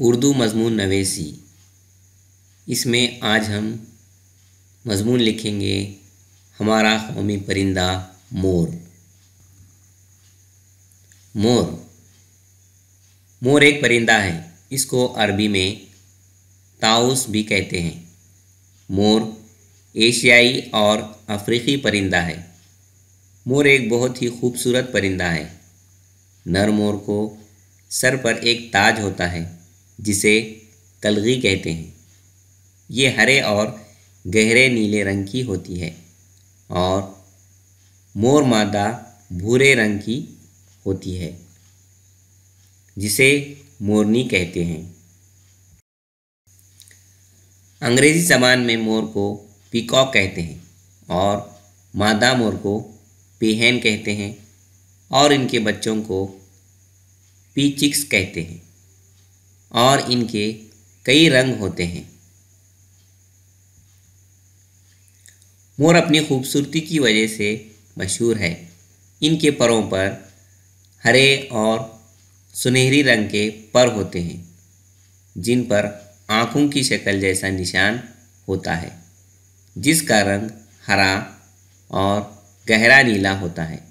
उर्दू मजमून नवेसी इसमें आज हम मजमून लिखेंगे हमारा कौमी परिंदा मोर मोर मोर एक परिंदा है इसको अरबी में ताउस भी कहते हैं मोर एशियाई और अफ्रीकी परिंदा है मोर एक बहुत ही खूबसूरत परिंदा है नर मोर को सर पर एक ताज होता है जिसे तलगी कहते हैं ये हरे और गहरे नीले रंग की होती है और मोर मादा भूरे रंग की होती है जिसे मोरनी कहते हैं अंग्रेजी जबान में मोर को पीकॉक कहते हैं और मादा मोर को पेहन कहते हैं और इनके बच्चों को पीचिक्स कहते हैं और इनके कई रंग होते हैं मोर अपनी खूबसूरती की वजह से मशहूर है इनके परों पर हरे और सुनहरी रंग के पर होते हैं जिन पर आँखों की शक्ल जैसा निशान होता है जिसका रंग हरा और गहरा नीला होता है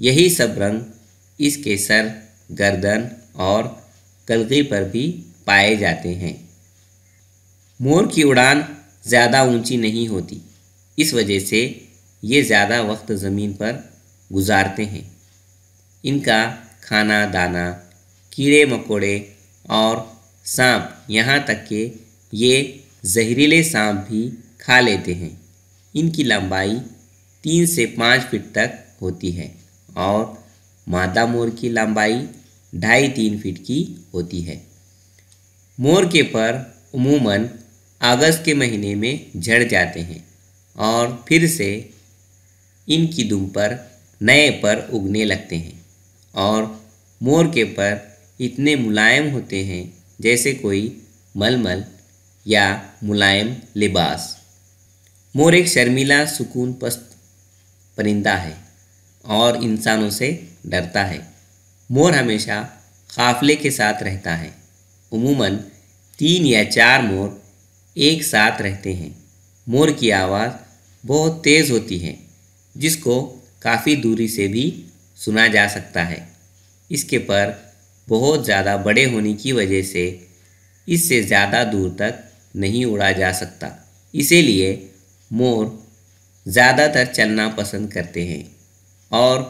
यही सब रंग इसके सर गर्दन और गलती पर भी पाए जाते हैं मोर की उड़ान ज़्यादा ऊंची नहीं होती इस वजह से ये ज़्यादा वक्त ज़मीन पर गुजारते हैं इनका खाना दाना कीड़े मकोड़े और सांप यहाँ तक के ये जहरीले सांप भी खा लेते हैं इनकी लंबाई तीन से पाँच फीट तक होती है और मादा मोर की लंबाई ढाई तीन फीट की होती है मोर के पर उमूमन अगस्त के महीने में झड़ जाते हैं और फिर से इनकी दुम पर नए पर उगने लगते हैं और मोर के पर इतने मुलायम होते हैं जैसे कोई मलमल या मुलायम लिबास मोर एक शर्मीला सुकून पस्त परिंदा है और इंसानों से डरता है मोर हमेशा काफले के साथ रहता है उमूमन तीन या चार मोर एक साथ रहते हैं मोर की आवाज़ बहुत तेज़ होती है जिसको काफ़ी दूरी से भी सुना जा सकता है इसके पर बहुत ज़्यादा बड़े होने की वजह से इससे ज़्यादा दूर तक नहीं उड़ा जा सकता इसीलिए मोर ज़्यादातर चलना पसंद करते हैं और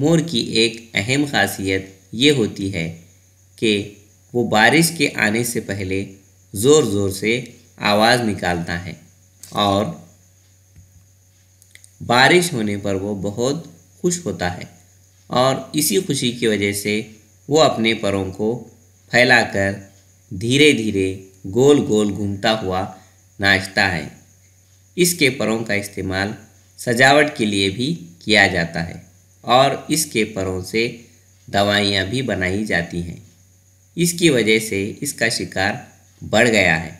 मोर की एक अहम खासियत ये होती है कि वो बारिश के आने से पहले ज़ोर ज़ोर से आवाज़ निकालता है और बारिश होने पर वो बहुत खुश होता है और इसी खुशी की वजह से वो अपने परों को फैलाकर धीरे धीरे गोल गोल घूमता हुआ नाचता है इसके परों का इस्तेमाल सजावट के लिए भी किया जाता है और इसके परों से दवाइयाँ भी बनाई जाती हैं इसकी वजह से इसका शिकार बढ़ गया है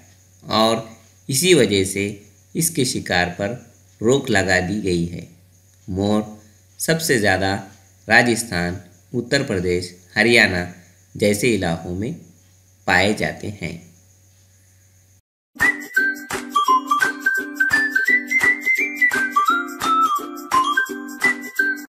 और इसी वजह से इसके शिकार पर रोक लगा दी गई है मोर सबसे ज़्यादा राजस्थान उत्तर प्रदेश हरियाणा जैसे इलाकों में पाए जाते हैं